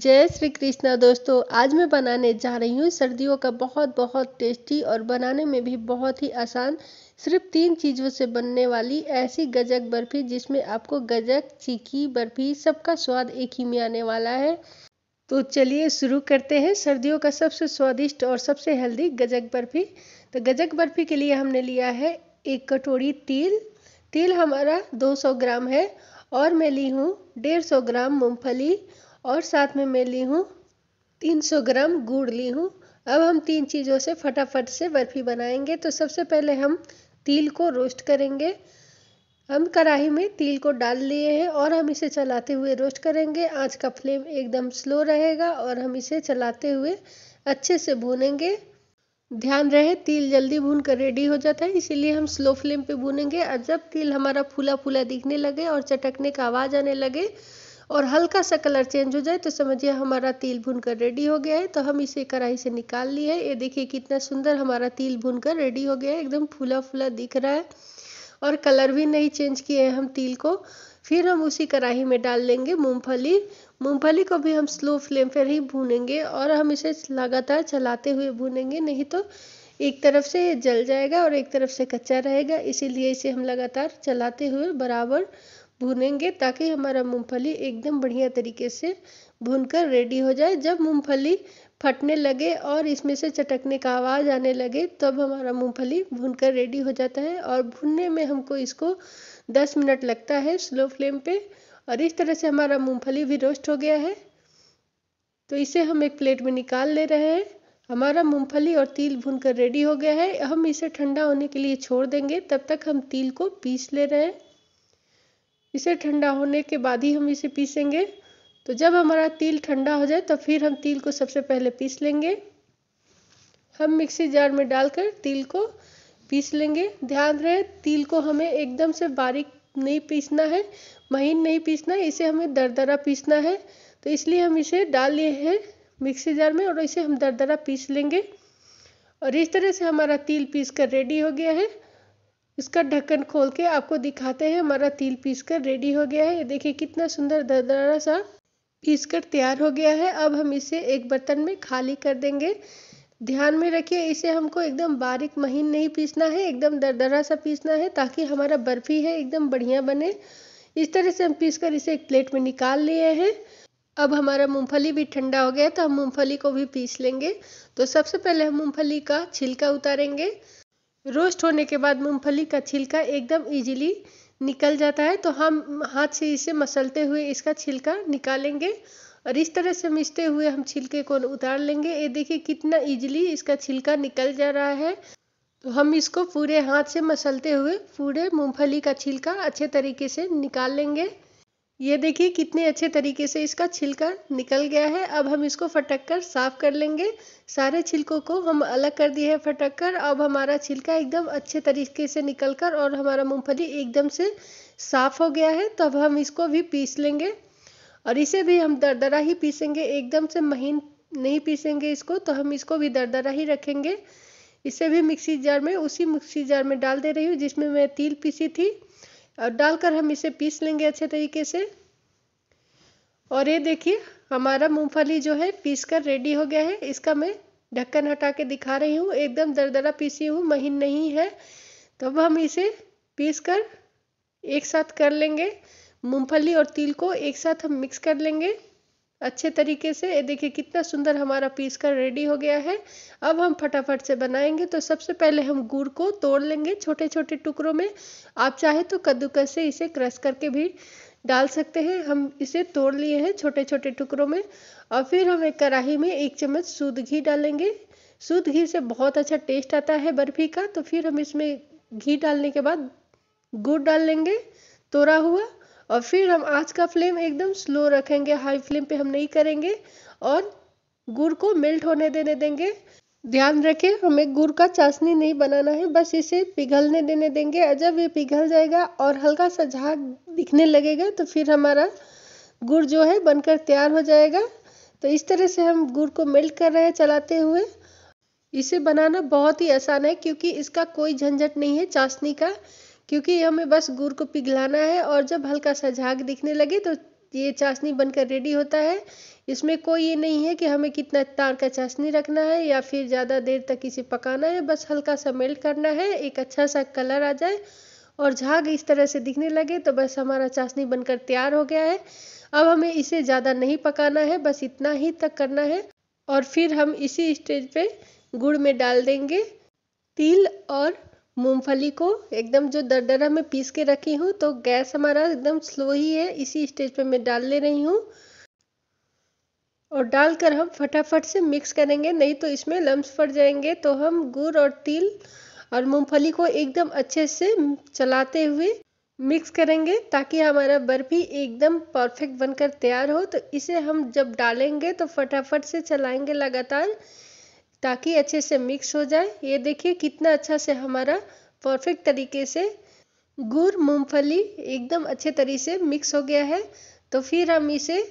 जय श्री कृष्णा दोस्तों आज मैं बनाने जा रही हूँ सर्दियों का बहुत बहुत टेस्टी और बनाने में भी बहुत ही आसान सिर्फ तीन चीज़ों से बनने वाली ऐसी गजक बर्फी जिसमें आपको गजक चीकी बर्फी सबका स्वाद एक ही में आने वाला है तो चलिए शुरू करते हैं सर्दियों का सबसे स्वादिष्ट और सबसे हेल्दी गजक बर्फी तो गजक बर्फी के लिए हमने लिया है एक कटोरी तिल तिल हमारा 200 ग्राम है और मैं ली हूँ डेढ़ ग्राम मूँगफली और साथ में मैं ली हूँ 300 ग्राम गुड़ ली हूँ अब हम तीन चीज़ों से फटाफट से बर्फ़ी बनाएंगे तो सबसे पहले हम तिल को रोस्ट करेंगे हम कढ़ाई में तिल को डाल लिए हैं और हम इसे चलाते हुए रोस्ट करेंगे आंच का फ्लेम एकदम स्लो रहेगा और हम इसे चलाते हुए अच्छे से भूनेंगे ध्यान रहे तिल जल्दी भून कर रेडी हो जाता है इसीलिए हम स्लो फ्लेम पे भूनेंगे और जब तिल हमारा फूला फूला दिखने लगे और चटकने का आवाज़ आने लगे और हल्का सा कलर चेंज हो जाए तो समझिए हमारा तिल भुनकर रेडी हो गया है तो हम इसे कढ़ाई से निकाल लिए ये देखिए कितना सुंदर हमारा तिल भुनकर रेडी हो गया है एकदम फूला फूला दिख रहा है और कलर भी नहीं चेंज किए हैं हम तिल को फिर हम उसी कढ़ाई में डाल लेंगे मूंगफली मूंगफली को भी हम स्लो फ्लेम पर ही भूनेंगे और हम इसे लगातार चलाते हुए भूनेंगे नहीं तो एक तरफ से ये जल जाएगा और एक तरफ से कच्चा रहेगा इसीलिए इसे हम लगातार चलाते हुए बराबर भूनेंगे ताकि हमारा मूंगफली एकदम बढ़िया तरीके से भूनकर रेडी हो जाए जब मूंगफली फटने लगे और इसमें से चटकने का आवाज़ आने लगे तब हमारा मूंगफली भूनकर रेडी हो जाता है और भूनने में हमको इसको 10 मिनट लगता है स्लो फ्लेम पे और इस तरह से हमारा मूंगफली भी रोस्ट हो गया है तो इसे हम एक प्लेट में निकाल ले रहे हैं हमारा मूंगफली और तिल भून रेडी हो गया है हम इसे ठंडा होने के लिए छोड़ देंगे तब तक हम तिल को पीस ले रहे हैं इसे ठंडा होने के बाद ही हम इसे पीसेंगे तो जब हमारा तिल ठंडा हो जाए तो फिर हम तिल को सबसे पहले पीस लेंगे हम मिक्सी जार में डालकर तिल को पीस लेंगे ध्यान रहे तिल को हमें एकदम से बारीक नहीं पीसना है महीन नहीं पीसना है इसे हमें दरदरा पीसना है तो इसलिए हम इसे डाल लिए हैं मिक्सी जार में और इसे हम दरदरा पीस लेंगे और इस तरह से हमारा तिल पीस कर रेडी हो गया है इसका ढक्कन खोल के आपको दिखाते हैं हमारा तिल पीस कर रेडी हो गया है ये देखिए कितना सुंदर दरदरा सा पीस कर तैयार हो गया है अब हम इसे एक बर्तन में खाली कर देंगे ध्यान में रखिए इसे हमको एकदम बारीक महीन नहीं पीसना है एकदम दरदरा सा पीसना है ताकि हमारा बर्फी है एकदम बढ़िया बने इस तरह से हम पीस कर इसे एक प्लेट में निकाल लिए हैं अब हमारा मूंगफली भी ठंडा हो गया तो हम मूंगफली को भी पीस लेंगे तो सबसे पहले हम मूंगफली का छिलका उतारेंगे रोस्ट होने के बाद मूंगफली का छिलका एकदम इजीली निकल जाता है तो हम हाथ से इसे मसलते हुए इसका छिलका निकालेंगे और इस तरह से मिसते हुए हम छिलके को उतार लेंगे ये देखिए कितना इजीली इसका छिलका निकल जा रहा है तो हम इसको पूरे हाथ से मसलते हुए पूरे मूंगफली का छिलका अच्छे तरीके से निकाल लेंगे ये देखिए कितने अच्छे तरीके से इसका छिलका निकल गया है अब हम इसको फटक कर साफ कर लेंगे सारे छिलकों को हम अलग कर दिए हैं फटक कर अब हमारा छिलका एकदम अच्छे तरीके से निकल कर और हमारा मूंगफली एकदम से साफ हो गया है तो अब हम इसको भी पीस लेंगे और इसे भी हम दरदरा ही पीसेंगे एकदम से महीन नहीं पीसेंगे इसको तो हम इसको भी दरदरा ही रखेंगे इसे भी मिक्सी जार में उसी मिक्सी जार में डाल दे रही हूँ जिसमें मैं तिल पीसी थी और डालकर हम इसे पीस लेंगे अच्छे तरीके से और ये देखिए हमारा मूंगफली जो है पीस कर रेडी हो गया है इसका मैं ढक्कन हटा के दिखा रही हूँ एकदम दरदरा पीसी हूँ महीन नहीं है तो अब हम इसे पीस कर एक साथ कर लेंगे मूंगफली और तिल को एक साथ हम मिक्स कर लेंगे अच्छे तरीके से देखिए कितना सुंदर हमारा पीस कर रेडी हो गया है अब हम फटाफट से बनाएंगे तो सबसे पहले हम गुड़ को तोड़ लेंगे छोटे छोटे टुकड़ों में आप चाहे तो कद्दूकस से इसे क्रश करके भी डाल सकते हैं हम इसे तोड़ लिए हैं छोटे छोटे टुकड़ों में और फिर हम एक कढ़ाई में एक चम्मच सूद घी डालेंगे सूद घी से बहुत अच्छा टेस्ट आता है बर्फी का तो फिर हम इसमें घी डालने के बाद गुड़ डाल लेंगे तोड़ा हुआ और फिर हम आज का फ्लेम एकदम स्लो रखेंगे हाई फ्लेम पे हम नहीं करेंगे और गुड़ को मेल्ट होने देने देंगे ध्यान रखें हमें गुड़ का चाशनी नहीं बनाना है बस इसे पिघलने देने देंगे जब ये पिघल जाएगा और हल्का सा झाग दिखने लगेगा तो फिर हमारा गुड़ जो है बनकर तैयार हो जाएगा तो इस तरह से हम गुड़ को मेल्ट कर रहे हैं चलाते हुए इसे बनाना बहुत ही आसान है क्योंकि इसका कोई झंझट नहीं है चाशनी का क्योंकि हमें बस गुड़ को पिघलाना है और जब हल्का सा झाग दिखने लगे तो ये चाशनी बनकर रेडी होता है इसमें कोई ये नहीं है कि हमें कितना तार का चाशनी रखना है या फिर ज़्यादा देर तक इसे पकाना है बस हल्का सा मेल्ट करना है एक अच्छा सा कलर आ जाए और झाग इस तरह से दिखने लगे तो बस हमारा चाशनी बनकर तैयार हो गया है अब हमें इसे ज़्यादा नहीं पकाना है बस इतना ही तक करना है और फिर हम इसी स्टेज पे गुड़ में डाल देंगे तिल और मूंगफली को एकदम जो दरदरा में पीस के रखी हूँ तो गैस हमारा एकदम स्लो ही है इसी स्टेज पे मैं डाल ले रही हूँ और डालकर हम फटाफट से मिक्स करेंगे नहीं तो इसमें लम्ब फट जाएंगे तो हम गुड़ और तिल और मूंगफली को एकदम अच्छे से चलाते हुए मिक्स करेंगे ताकि हमारा बर्फी एकदम परफेक्ट बनकर तैयार हो तो इसे हम जब डालेंगे तो फटाफट से चलाएंगे लगातार ताकि अच्छे से मिक्स हो जाए ये देखिए कितना अच्छा से हमारा परफेक्ट तरीके से गुड़ मूंगफली एकदम अच्छे तरीके से मिक्स हो गया है तो फिर हम इसे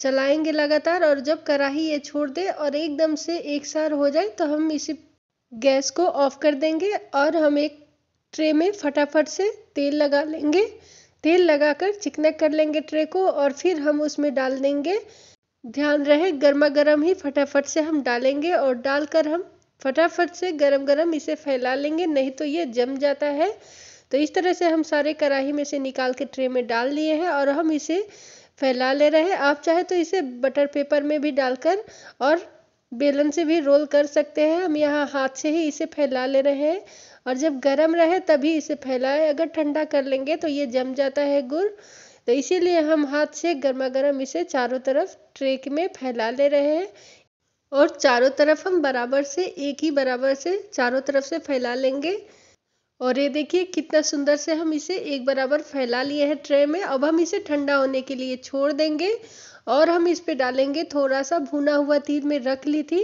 चलाएंगे लगातार और जब कढ़ाई ये छोड़ दे और एकदम से एक सार हो जाए तो हम इसे गैस को ऑफ कर देंगे और हम एक ट्रे में फटाफट से तेल लगा लेंगे तेल लगाकर चिकना कर लेंगे ट्रे को और फिर हम उसमें डाल देंगे ध्यान रहे गर्मा गर्म ही फटाफट से हम डालेंगे और डालकर हम फटाफट से गरम गरम इसे फैला लेंगे नहीं तो ये जम जाता है तो इस तरह से हम सारे कढ़ाही में से निकाल के ट्रे में डाल लिए हैं और हम इसे फैला ले रहे हैं आप चाहे तो इसे बटर पेपर में भी डालकर और बेलन से भी रोल कर सकते हैं हम यहाँ हाथ से ही इसे फैला ले रहे हैं और जब गर्म रहे तभी इसे फैलाएं अगर ठंडा कर लेंगे तो ये जम जाता है गुड़ तो इसीलिए हम हाथ से गर्मा गर्म इसे चारों तरफ ट्रेक में फैला ले रहे हैं और चारों तरफ हम बराबर से एक ही बराबर से चारों तरफ से फैला लेंगे और ये देखिए कितना सुंदर से हम इसे एक बराबर फैला लिए हैं ट्रे में अब हम इसे ठंडा होने के लिए छोड़ देंगे और हम इस पे डालेंगे थोड़ा सा भुना हुआ तीर में रख ली थी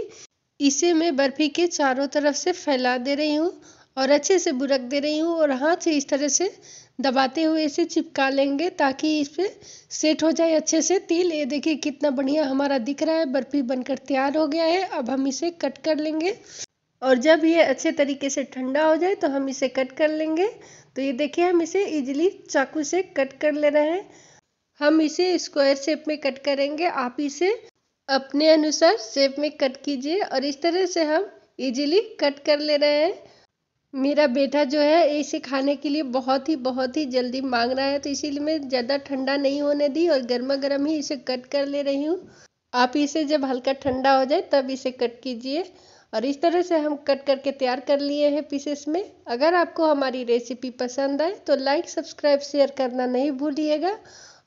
इसे मैं बर्फी के चारों तरफ से फैला दे रही हूँ और अच्छे से बुरक दे रही हूँ और हाथ से इस तरह से दबाते हुए इसे चिपका लेंगे ताकि इस पर सेट हो जाए अच्छे से तिल ये देखिए कितना बढ़िया हमारा दिख रहा है बर्फी बनकर तैयार हो गया है अब हम इसे कट कर लेंगे और जब ये अच्छे तरीके से ठंडा हो जाए तो हम इसे कट कर लेंगे तो ये देखिए हम इसे इजिली चाकू से कट कर ले रहे हैं हम इसे स्क्वायर शेप में कट करेंगे आप इसे अपने अनुसार शेप में कट कीजिए और इस तरह से हम इजिली कट कर ले रहे हैं मेरा बेटा जो है इसे खाने के लिए बहुत ही बहुत ही जल्दी मांग रहा है तो इसीलिए मैं ज़्यादा ठंडा नहीं होने दी और गर्मा गर्म ही इसे कट कर ले रही हूँ आप इसे जब हल्का ठंडा हो जाए तब इसे कट कीजिए और इस तरह से हम कट करके तैयार कर लिए हैं पीसेस में अगर आपको हमारी रेसिपी पसंद आए तो लाइक सब्सक्राइब शेयर करना नहीं भूलिएगा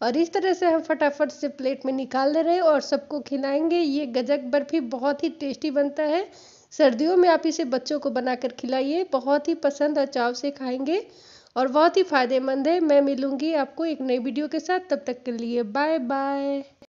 और इस तरह से हम फटाफट से प्लेट में निकाल दे रहे हैं और सबको खिलाएंगे ये गजक बर्फी बहुत ही टेस्टी बनता है सर्दियों में आप इसे बच्चों को बनाकर खिलाइए बहुत ही पसंद और चाव से खाएंगे और बहुत ही फायदेमंद है मैं मिलूंगी आपको एक नई वीडियो के साथ तब तक के लिए बाय बाय